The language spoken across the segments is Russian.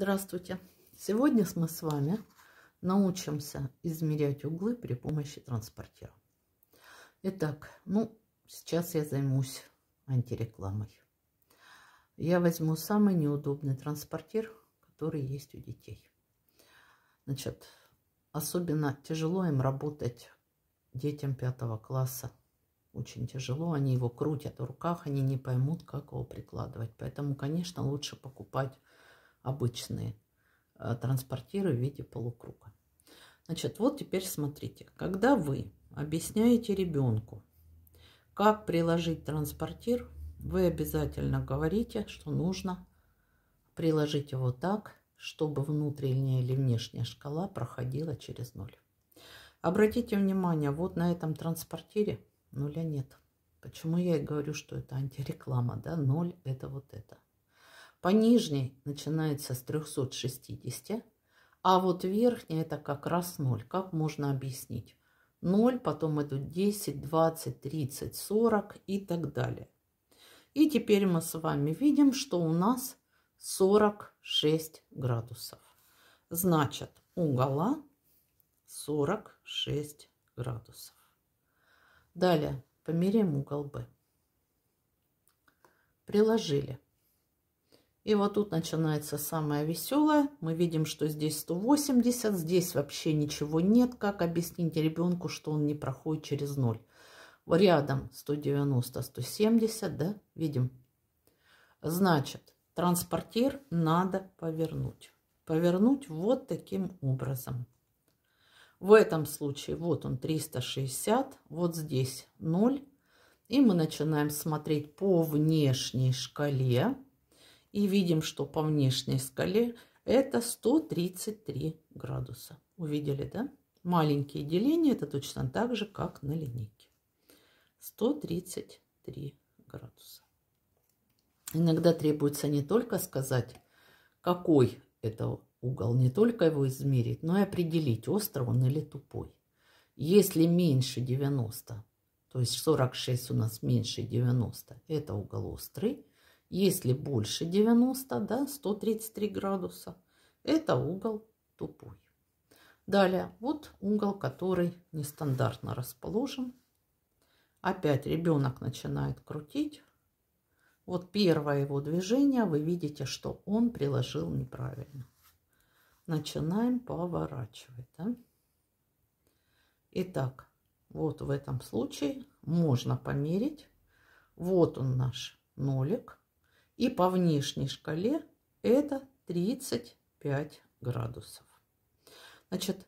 Здравствуйте! Сегодня мы с вами научимся измерять углы при помощи транспортира. Итак, ну, сейчас я займусь антирекламой. Я возьму самый неудобный транспортир, который есть у детей. Значит, особенно тяжело им работать детям пятого класса. Очень тяжело, они его крутят в руках, они не поймут, как его прикладывать. Поэтому, конечно, лучше покупать обычные, э, транспортируя в виде полукруга. Значит, вот теперь смотрите, когда вы объясняете ребенку, как приложить транспортир, вы обязательно говорите, что нужно приложить его так, чтобы внутренняя или внешняя шкала проходила через ноль. Обратите внимание, вот на этом транспортире нуля нет. Почему я и говорю, что это антиреклама, да, ноль это вот это. По нижней начинается с 360, а вот верхняя это как раз 0. Как можно объяснить? 0, потом идут 10, 20, 30, 40 и так далее. И теперь мы с вами видим, что у нас 46 градусов. Значит, угола 46 градусов. Далее померяем угол Б. Приложили и вот тут начинается самое веселое. Мы видим, что здесь 180, здесь вообще ничего нет. Как объяснить ребенку, что он не проходит через ноль? Рядом 190, 170, да, видим. Значит, транспортир надо повернуть. Повернуть вот таким образом. В этом случае вот он 360, вот здесь 0. И мы начинаем смотреть по внешней шкале. И видим, что по внешней скале это 133 градуса. Увидели, да? Маленькие деления это точно так же, как на линейке. 133 градуса. Иногда требуется не только сказать, какой это угол, не только его измерить, но и определить, острый он или тупой. Если меньше 90, то есть 46 у нас меньше 90, это угол острый. Если больше 90, да, 133 градуса, это угол тупой. Далее, вот угол, который нестандартно расположен. Опять ребенок начинает крутить. Вот первое его движение, вы видите, что он приложил неправильно. Начинаем поворачивать. Да? Итак, вот в этом случае можно померить. Вот он наш нолик. И по внешней шкале это 35 градусов. Значит,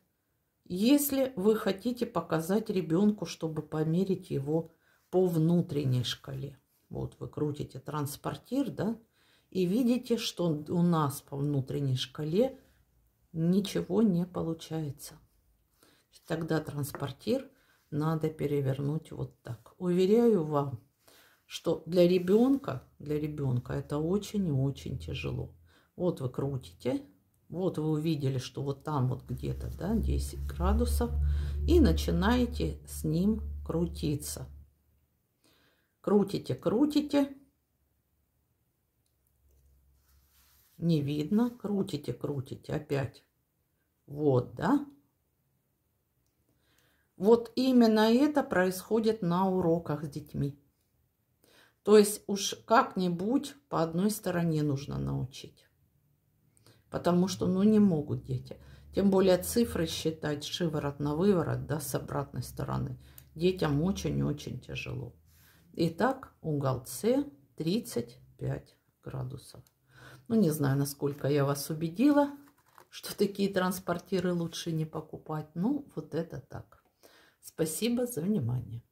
если вы хотите показать ребенку, чтобы померить его по внутренней шкале, вот вы крутите транспортир, да, и видите, что у нас по внутренней шкале ничего не получается. Тогда транспортир надо перевернуть вот так. Уверяю вам, что для ребенка, для ребенка это очень и очень тяжело. Вот вы крутите, вот вы увидели, что вот там вот где-то, да, 10 градусов, и начинаете с ним крутиться. Крутите, крутите. Не видно. Крутите, крутите опять. Вот, да? Вот именно это происходит на уроках с детьми. То есть уж как-нибудь по одной стороне нужно научить. Потому что, ну, не могут дети. Тем более цифры считать шиворот на выворот, да, с обратной стороны. Детям очень-очень тяжело. Итак, угол С 35 градусов. Ну, не знаю, насколько я вас убедила, что такие транспортиры лучше не покупать. Ну, вот это так. Спасибо за внимание.